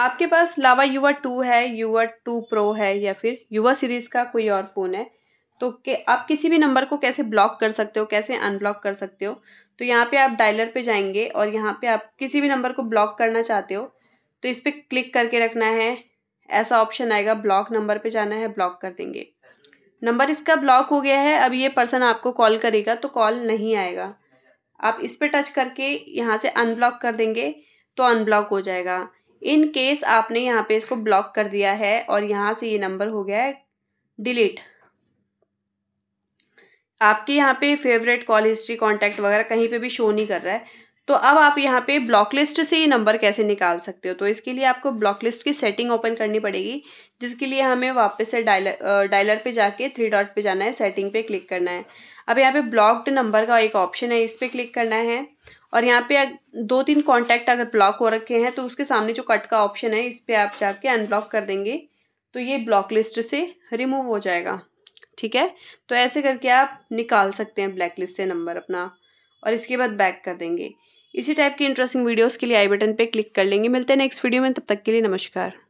आपके पास लावा युवा टू है युवा टू प्रो है या फिर युवा सीरीज़ का कोई और फ़ोन है तो के आप किसी भी नंबर को कैसे ब्लॉक कर सकते हो कैसे अनब्लॉक कर सकते हो तो यहाँ पे आप डायलर पे जाएंगे और यहाँ पे आप किसी भी नंबर को ब्लॉक करना चाहते हो तो इस पर क्लिक करके रखना है ऐसा ऑप्शन आएगा ब्लॉक नंबर पे जाना है ब्लॉक कर देंगे नंबर इसका ब्लॉक हो गया है अब ये पर्सन आपको कॉल करेगा तो कॉल नहीं आएगा आप इस पर टच करके यहाँ से अनब्लॉक कर देंगे तो अनब्लॉक हो जाएगा इन केस आपने यहाँ पे इसको ब्लॉक कर दिया है और यहाँ से ये नंबर हो गया है डिलीट आपके यहाँ पे फेवरेट कॉल हिस्ट्री कॉन्टैक्ट वगैरह कहीं पे भी शो नहीं कर रहा है तो अब आप यहाँ पे ब्लॉक लिस्ट से ये नंबर कैसे निकाल सकते हो तो इसके लिए आपको ब्लॉक लिस्ट की सेटिंग ओपन करनी पड़ेगी जिसके लिए हमें वापस से डायलर डायलर पे जाके थ्री डॉट पे जाना है सेटिंग पे क्लिक करना है अब यहाँ पे ब्लॉक्ड नंबर का एक ऑप्शन है इस पर क्लिक करना है और यहाँ पे दो तीन कॉन्टैक्ट अगर ब्लॉक हो रखे हैं तो उसके सामने जो कट का ऑप्शन है इस पर आप जाके अनब्लॉक कर देंगे तो ये ब्लॉक लिस्ट से रिमूव हो जाएगा ठीक है तो ऐसे करके आप निकाल सकते हैं ब्लैक लिस्ट से नंबर अपना और इसके बाद बैक कर देंगे इसी टाइप की इंटरेस्टिंग वीडियोस के लिए आई बटन पे क्लिक कर लेंगे मिलते हैं नेक्स्ट वीडियो में तब तक के लिए नमस्कार